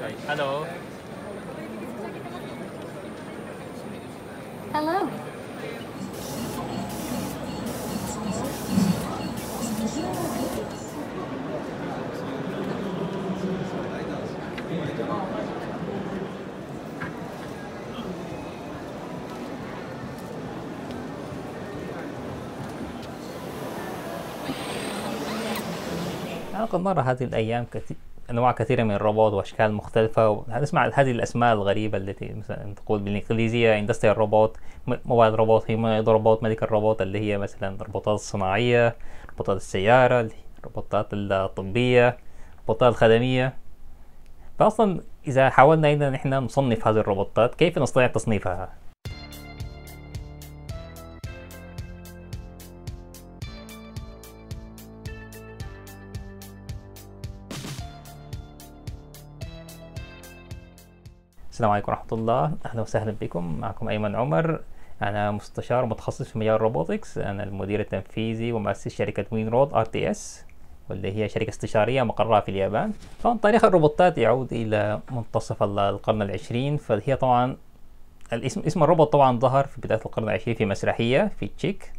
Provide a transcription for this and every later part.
Hello. Hello. أنا قد هذه الأيام كثير انواع كثيره من الروبوت واشكال مختلفه هنسمع هذه الاسماء الغريبه التي مثلا تقول بالانجليزيه اندستريال روبوت موبايل روبوت هيومانويد روبوت ملك الروبوت اللي هي مثلا الروبوتات الصناعيه روبوتات السياره الروبوتات الطبيه الروبوتات الخدميه فاصلا اذا حاولنا ان احنا نصنف هذه الروبوتات كيف نستطيع تصنيفها السلام عليكم ورحمة الله أهلا وسهلا بكم معكم أيمن عمر أنا مستشار متخصص في مجال الروبوتكس أنا المدير التنفيذي ومؤسس شركة وين رود ار تي اس واللي هي شركة استشارية مقرها في اليابان طبعا تاريخ الروبوتات يعود إلى منتصف القرن العشرين فهي طبعا الاسم اسم الروبوت طبعا ظهر في بداية القرن العشرين في مسرحية في تشيك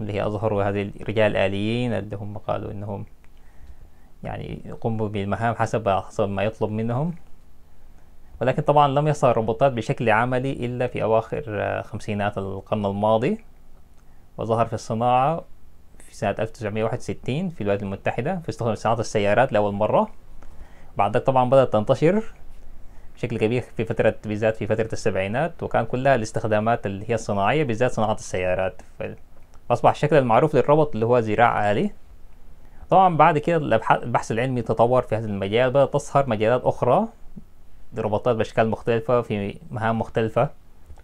اللي هي أظهروا هذه الرجال الآليين اللي هم قالوا إنهم يعني يقوموا بالمهام حسب حسب ما يطلب منهم ولكن طبعا لم يصل الروبوتات بشكل عملي إلا في أواخر آه، خمسينات القرن الماضي وظهر في الصناعة في سنة 1961 في الولايات المتحدة في استخدام صناعة السيارات لأول مرة بعد ذلك طبعا بدأت تنتشر بشكل كبير في فترة بالذات في فترة السبعينات وكان كلها الاستخدامات اللي هي الصناعية بالذات صناعة السيارات فأصبح الشكل المعروف للروبوت اللي هو ذراع آلي طبعا بعد كده البحث العلمي تطور في هذا المجال بدأت تظهر مجالات أخرى روبوتات بأشكال مختلفة في مهام مختلفة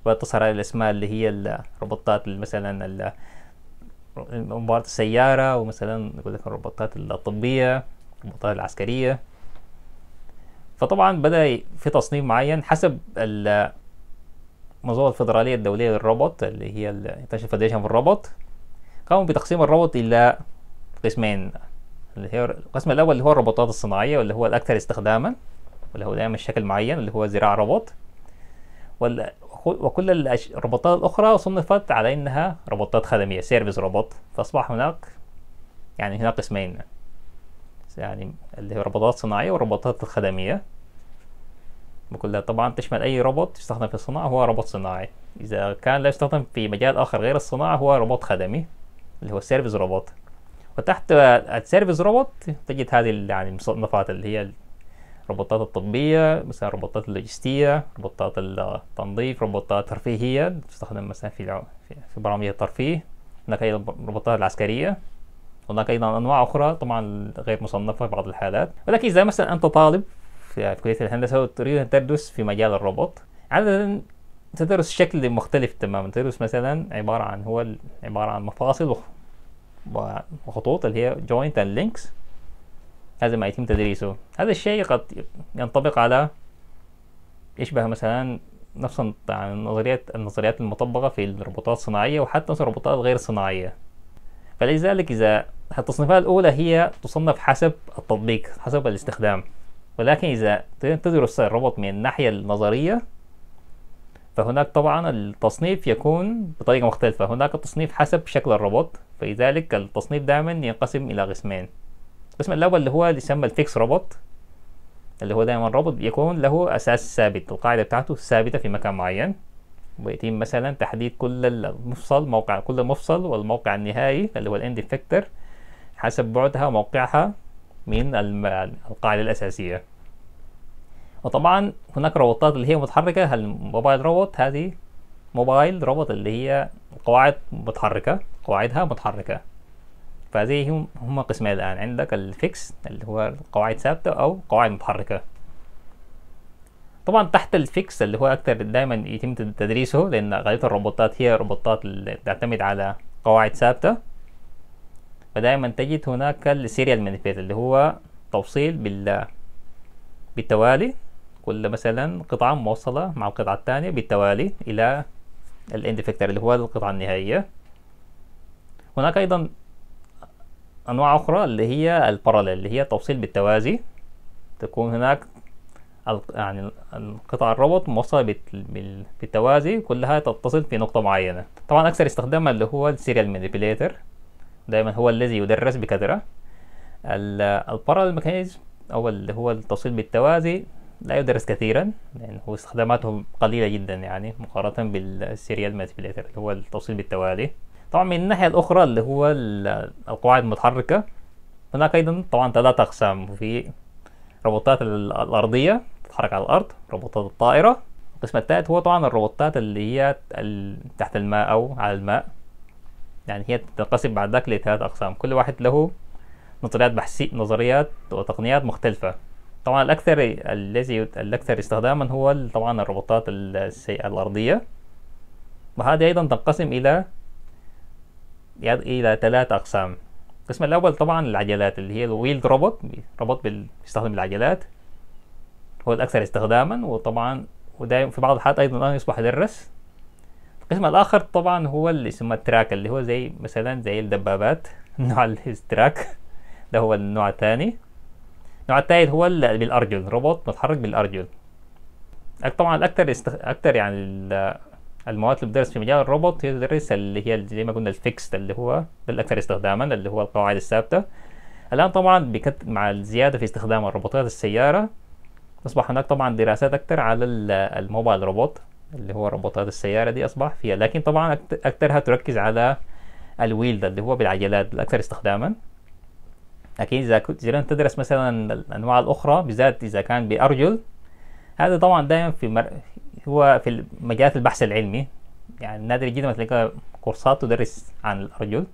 وتظهر الأسماء اللي هي الروبوتات مثلا مباراة السيارة ومثلا يقول لك الروبوتات الطبية الروبوتات العسكرية فطبعا بدأ في تصنيف معين حسب المنظومة الفيدرالية الدولية للروبوت اللي هي الانترناشونال فيدريشن في الروبوت قاموا بتقسيم الروبوت إلى قسمين اللي هي القسم الأول اللي هو الروبوتات الصناعية واللي هو الأكثر استخداما واللي هو دايما شكل معين اللي هو ذراع رباط وكل الرباطات الأخرى صنفت على أنها رباطات خدمية سيرفيس رباط فأصبح هناك يعني هنا قسمين يعني اللي هي رباطات صناعية والرباطات الخدمية بكلها طبعا تشمل أي ربط يستخدم في الصناعة هو ربط صناعي إذا كان لا يستخدم في مجال آخر غير الصناعة هو ربط خدمي اللي هو سيرفيس ربط وتحت السيرفيس ربط تجد هذه يعني المصنفات اللي هي الروبوتات الطبية مثلا روبوتات اللوجستية روبوتات التنظيف روبوتات ترفيهية تستخدم مثلا في في برامج الترفيه هناك أيضا روبوتات العسكرية هناك أيضا أنواع أخرى طبعا غير مصنفة في بعض الحالات ولكن إذا مثلا أنت طالب في كلية الهندسة وتريد أن تدرس في مجال الروبوت عادة تدرس شكل مختلف تماما تدرس مثلا عبارة عن هو عبارة عن مفاصل وخطوط اللي هي joint and links هذا ما يتم تدريسه هذا الشيء قد ينطبق على يشبه مثلا نفس النظريات النظريات المطبقة في الروبوتات الصناعية وحتى الروبوتات غير الصناعية فلذلك إذا التصنيفات الأولى هي تصنف حسب التطبيق حسب الاستخدام ولكن إذا تدرس الروبوت من الناحية النظرية فهناك طبعا التصنيف يكون بطريقة مختلفة هناك تصنيف حسب شكل الروبوت فلذلك التصنيف دائما ينقسم إلى قسمين القسم الاول اللي هو اللي يسمى الفيكس روبوت اللي هو دايما رابط يكون له اساس ثابت القاعده بتاعته ثابته في مكان معين ويتم مثلا تحديد كل المفصل موقع كل مفصل والموقع النهائي اللي هو الاند افكتر حسب بعدها وموقعها من القاعده الاساسيه وطبعا هناك روبوتات اللي هي متحركه موبايل روبوت هذه موبايل روبوت اللي هي قواعد متحركه قواعدها متحركه فزي هم هم قسمين الآن عندك الفيكس اللي هو قواعد ثابتة أو قواعد متحركة طبعا تحت الفيكس اللي هو أكثر دائما يتم تدريسه لأن غالبية الروبوتات هي روبوتات اللي تعتمد على قواعد ثابتة فدائما تجد هناك السيريال مانيفيت اللي هو توصيل بال بالتوالي كل مثلا قطعة موصلة مع القطعة الثانية بالتوالي إلى الاند اللي هو القطعة النهائية هناك أيضا انواع اخرى اللي هي البارالل اللي هي توصيل بالتوازي تكون هناك يعني القطع الربط موصلة بالتوازي كلها تتصل في نقطة معينة طبعا أكثر استخداما اللي هو السيريال مانيبيليتر دائما هو الذي يدرس بكثرة البارالل ميكانيزم أو اللي هو التوصيل بالتوازي لا يدرس كثيرا لأنه استخداماته قليلة جدا يعني مقارنة بالسيريال مانيبيليتر اللي هو التوصيل بالتوالي طبعا من الناحية الأخرى اللي هو القواعد المتحركة هناك أيضا طبعا ثلاثة أقسام في روبوتات الأرضية تتحرك على الأرض روبوتات الطائرة القسم الثالث هو طبعا الروبوتات اللي هي تحت الماء أو على الماء يعني هي تنقسم بعد ذلك لثلاث أقسام كل واحد له نظريات بحثية نظريات وتقنيات مختلفة طبعا الأكثر الذي الأكثر استخداما هو طبعا الروبوتات الأرضية وهذه أيضا تنقسم إلى إلى ثلاث أقسام القسم الأول طبعا العجلات اللي هي الويلد روبوت روبوت بيستخدم العجلات هو الأكثر استخداما وطبعا ودايما في بعض الحالات أيضا الآن يصبح يدرس القسم الآخر طبعا هو اللي يسمى التراك اللي هو زي مثلا زي الدبابات نوع التراك ده هو النوع الثاني النوع الثالث هو بالأرجل روبوت متحرك بالأرجل طبعا الأكثر استخ... أكثر يعني المواد اللي بتدرس في مجال الروبوت هي تدرس اللي هي زي ما قلنا الفيكست اللي هو الاكثر استخداما اللي هو القواعد الثابته الان طبعا بكت مع الزياده في استخدام الروبوتات السياره اصبح هناك طبعا دراسات اكثر على الموبايل روبوت اللي هو روبوتات السياره دي اصبح فيها لكن طبعا اكثرها تركز على الويل ده اللي هو بالعجلات الاكثر استخداما لكن اذا كنت تدرس مثلا الانواع الاخرى بالذات اذا كان بارجل هذا طبعا دائما في مر... هو في مجالات البحث العلمي يعني نادر جدا ما تلاقي كورسات تدرس عن الأرجل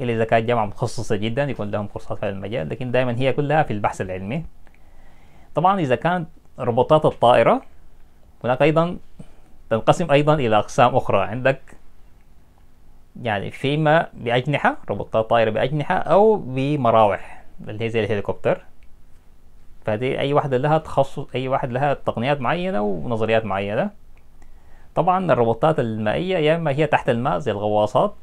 إلا إذا كانت جامعة متخصصة جدا يكون لهم كورسات في هذا المجال لكن دائما هي كلها في البحث العلمي طبعا إذا كانت روبوتات الطائرة هناك أيضا تنقسم أيضا إلى أقسام أخرى عندك يعني فيما بأجنحة روبوتات طائرة بأجنحة أو بمراوح اللي هي زي الهليكوبتر فدي اي واحده لها تخصص اي واحد لها تقنيات معينه ونظريات معينه طبعا الروبوتات المائيه يا اما هي تحت الماء زي الغواصات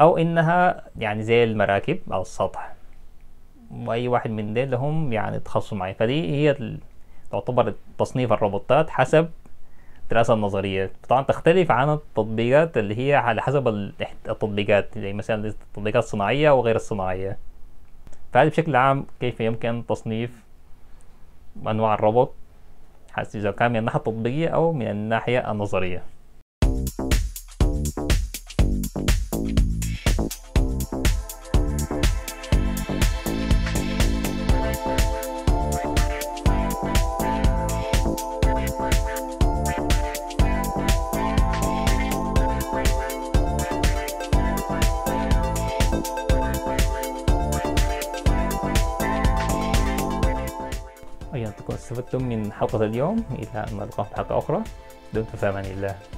او انها يعني زي المراكب على السطح واي واحد من دول لهم يعني تخصص معين فدي هي تعتبر تصنيف الروبوتات حسب دراسة النظريه طبعا تختلف عن التطبيقات اللي هي على حسب التطبيقات زي مثلا التطبيقات الصناعيه وغير الصناعيه فهذه بشكل عام كيف يمكن تصنيف أنواع الروبوت حسب إذا كان من الناحية التطبيقية أو من الناحية النظرية تكونوا استفدتم من حلقة اليوم إلى أن نلقاكم في حلقة أخرى دمتم في أمان الله